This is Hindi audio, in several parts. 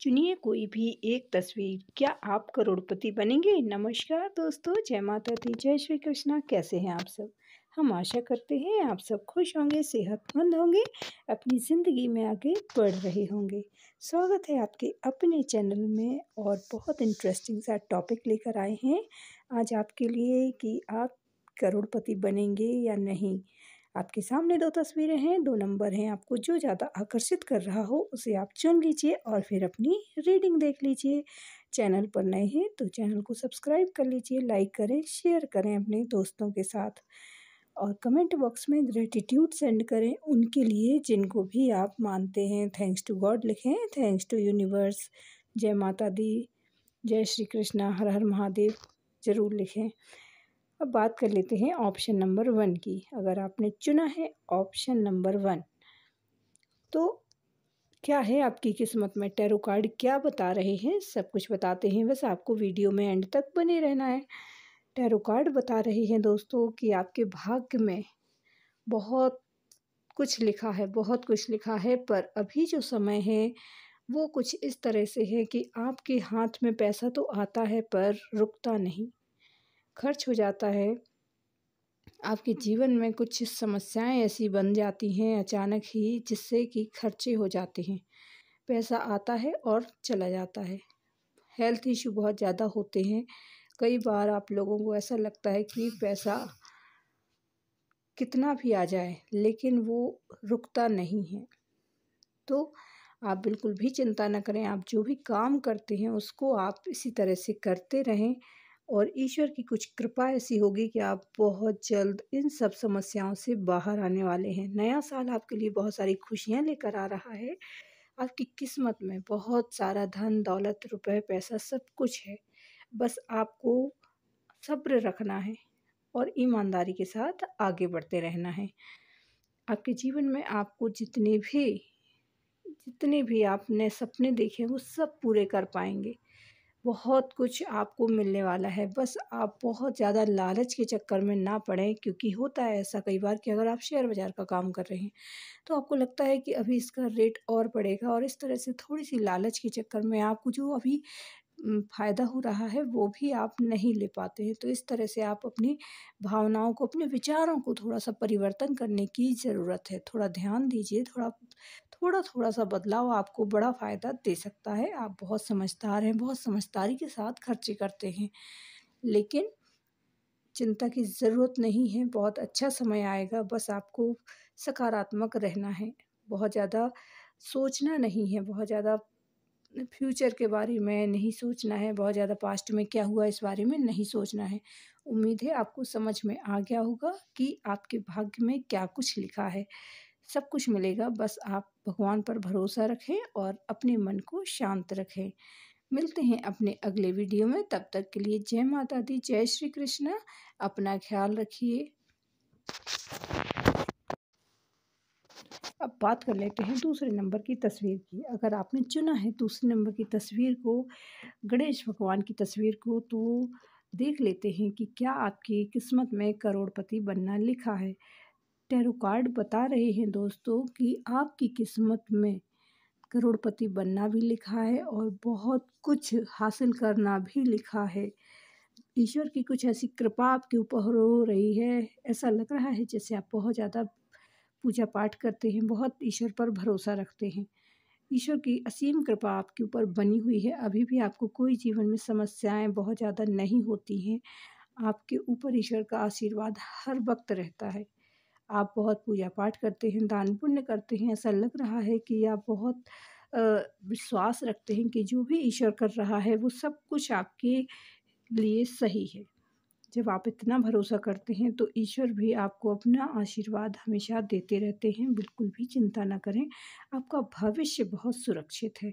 चुनिए कोई भी एक तस्वीर क्या आप करोड़पति बनेंगे नमस्कार दोस्तों जय माता दी जय श्री कृष्णा कैसे हैं आप सब हम आशा करते हैं आप सब खुश होंगे सेहतमंद होंगे अपनी ज़िंदगी में आगे बढ़ रहे होंगे स्वागत है आपके अपने चैनल में और बहुत इंटरेस्टिंग सा टॉपिक लेकर आए हैं आज आपके लिए कि आप करोड़पति बनेंगे या नहीं आपके सामने दो तस्वीरें हैं दो नंबर हैं आपको जो ज़्यादा आकर्षित कर रहा हो उसे आप चुन लीजिए और फिर अपनी रीडिंग देख लीजिए चैनल पर नए हैं तो चैनल को सब्सक्राइब कर लीजिए लाइक करें शेयर करें अपने दोस्तों के साथ और कमेंट बॉक्स में ग्रेटिट्यूड सेंड करें उनके लिए जिनको भी आप मानते हैं थैंक्स टू गॉड लिखें थैंक्स टू यूनिवर्स जय माता दी जय श्री कृष्णा हर हर महादेव ज़रूर लिखें अब बात कर लेते हैं ऑप्शन नंबर वन की अगर आपने चुना है ऑप्शन नंबर वन तो क्या है आपकी किस्मत में टेरो कार्ड क्या बता रहे हैं सब कुछ बताते हैं बस आपको वीडियो में एंड तक बने रहना है टैरो कार्ड बता रहे हैं दोस्तों कि आपके भाग्य में बहुत कुछ लिखा है बहुत कुछ लिखा है पर अभी जो समय है वो कुछ इस तरह से है कि आपके हाथ में पैसा तो आता है पर रुकता नहीं खर्च हो जाता है आपके जीवन में कुछ समस्याएं ऐसी बन जाती हैं अचानक ही जिससे कि खर्चे हो जाते हैं पैसा आता है और चला जाता है हेल्थ इशू बहुत ज़्यादा होते हैं कई बार आप लोगों को ऐसा लगता है कि पैसा कितना भी आ जाए लेकिन वो रुकता नहीं है तो आप बिल्कुल भी चिंता ना करें आप जो भी काम करते हैं उसको आप इसी तरह से करते रहें और ईश्वर की कुछ कृपा ऐसी होगी कि आप बहुत जल्द इन सब समस्याओं से बाहर आने वाले हैं नया साल आपके लिए बहुत सारी खुशियाँ लेकर आ रहा है आपकी किस्मत में बहुत सारा धन दौलत रुपए पैसा सब कुछ है बस आपको सब्र रखना है और ईमानदारी के साथ आगे बढ़ते रहना है आपके जीवन में आपको जितने भी जितने भी आपने सपने देखे हैं वो सब पूरे कर पाएंगे बहुत कुछ आपको मिलने वाला है बस आप बहुत ज़्यादा लालच के चक्कर में ना पड़ें क्योंकि होता है ऐसा कई बार कि अगर आप शेयर बाज़ार का काम कर रहे हैं तो आपको लगता है कि अभी इसका रेट और बढ़ेगा और इस तरह से थोड़ी सी लालच के चक्कर में आपको जो अभी फ़ायदा हो रहा है वो भी आप नहीं ले पाते हैं तो इस तरह से आप अपनी भावनाओं को अपने विचारों को थोड़ा सा परिवर्तन करने की ज़रूरत है थोड़ा ध्यान दीजिए थोड़ा थोड़ा थोड़ा सा बदलाव आपको बड़ा फ़ायदा दे सकता है आप बहुत समझदार हैं बहुत समझदारी के साथ खर्चे करते हैं लेकिन चिंता की ज़रूरत नहीं है बहुत अच्छा समय आएगा बस आपको सकारात्मक रहना है बहुत ज़्यादा सोचना नहीं है बहुत ज़्यादा फ्यूचर के बारे में नहीं सोचना है बहुत ज़्यादा पास्ट में क्या हुआ इस बारे में नहीं सोचना है उम्मीद है आपको समझ में आ गया होगा कि आपके भाग्य में क्या कुछ लिखा है सब कुछ मिलेगा बस आप भगवान पर भरोसा रखें और अपने मन को शांत रखें मिलते हैं अपने अगले वीडियो में तब तक के लिए जय माता दी जय श्री कृष्णा अपना ख्याल रखिए बात कर लेते हैं दूसरे नंबर की तस्वीर की अगर आपने चुना है दूसरे नंबर की तस्वीर को गणेश भगवान की तस्वीर को तो देख लेते हैं कि क्या आपकी किस्मत में करोड़पति बनना लिखा है टैरो कार्ड बता रहे हैं दोस्तों कि आपकी किस्मत में करोड़पति बनना भी लिखा है और बहुत कुछ हासिल करना भी लिखा है ईश्वर की कुछ ऐसी कृपा आपके ऊपर हो रही है ऐसा लग रहा है जैसे आप बहुत ज़्यादा पूजा पाठ करते हैं बहुत ईश्वर पर भरोसा रखते हैं ईश्वर की असीम कृपा आपके ऊपर बनी हुई है अभी भी आपको कोई जीवन में समस्याएं बहुत ज़्यादा नहीं होती हैं आपके ऊपर ईश्वर का आशीर्वाद हर वक्त रहता है आप बहुत पूजा पाठ करते हैं दान पुण्य करते हैं ऐसा लग रहा है कि आप बहुत विश्वास रखते हैं कि जो भी ईश्वर कर रहा है वो सब कुछ आपके लिए सही है जब आप इतना भरोसा करते हैं तो ईश्वर भी आपको अपना आशीर्वाद हमेशा देते रहते हैं बिल्कुल भी चिंता ना करें आपका भविष्य बहुत सुरक्षित है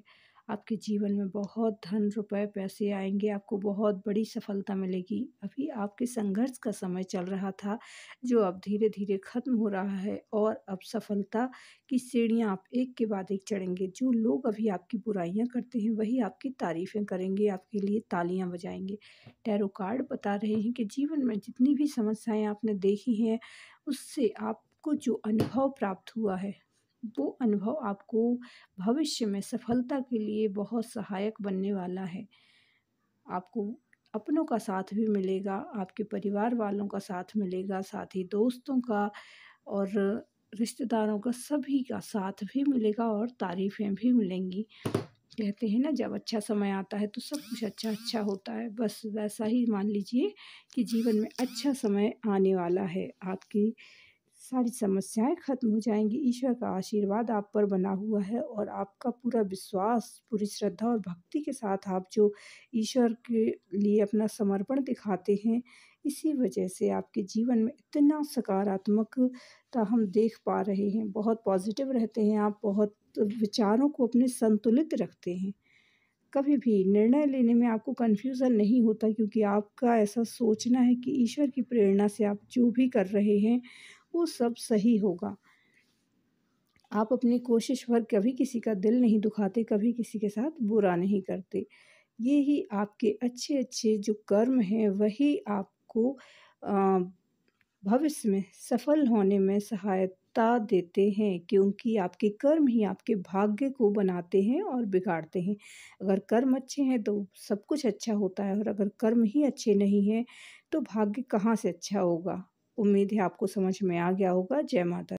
आपके जीवन में बहुत धन रुपए पैसे आएंगे आपको बहुत बड़ी सफलता मिलेगी अभी आपके संघर्ष का समय चल रहा था जो अब धीरे धीरे ख़त्म हो रहा है और अब सफलता की सीढ़ियाँ आप एक के बाद एक चढ़ेंगे जो लोग अभी आपकी बुराइयाँ करते हैं वही आपकी तारीफ़ें करेंगे आपके लिए तालियाँ बजाएंगे टैरो कार्ड बता रहे हैं कि जीवन में जितनी भी समस्याएँ आपने देखी हैं उससे आपको जो अनुभव प्राप्त हुआ है वो अनुभव आपको भविष्य में सफलता के लिए बहुत सहायक बनने वाला है आपको अपनों का साथ भी मिलेगा आपके परिवार वालों का साथ मिलेगा साथ ही दोस्तों का और रिश्तेदारों का सभी का साथ भी मिलेगा और तारीफ़ें भी मिलेंगी कहते हैं ना जब अच्छा समय आता है तो सब कुछ अच्छा अच्छा होता है बस वैसा ही मान लीजिए कि जीवन में अच्छा समय आने वाला है आपकी सारी समस्याएं खत्म हो जाएंगी ईश्वर का आशीर्वाद आप पर बना हुआ है और आपका पूरा विश्वास पूरी श्रद्धा और भक्ति के साथ आप जो ईश्वर के लिए अपना समर्पण दिखाते हैं इसी वजह से आपके जीवन में इतना सकारात्मकता हम देख पा रहे हैं बहुत पॉजिटिव रहते हैं आप बहुत विचारों को अपने संतुलित रखते हैं कभी भी निर्णय लेने में आपको कन्फ्यूज़न नहीं होता क्योंकि आपका ऐसा सोचना है कि ईश्वर की प्रेरणा से आप जो भी कर रहे हैं वो सब सही होगा आप अपनी कोशिश भर कभी किसी का दिल नहीं दुखाते कभी किसी के साथ बुरा नहीं करते ये ही आपके अच्छे अच्छे जो कर्म हैं वही आपको भविष्य में सफल होने में सहायता देते हैं क्योंकि आपके कर्म ही आपके भाग्य को बनाते हैं और बिगाड़ते हैं अगर कर्म अच्छे हैं तो सब कुछ अच्छा होता है और अगर कर्म ही अच्छे नहीं हैं तो भाग्य कहाँ से अच्छा होगा उम्मीद है आपको समझ में आ गया होगा जय माता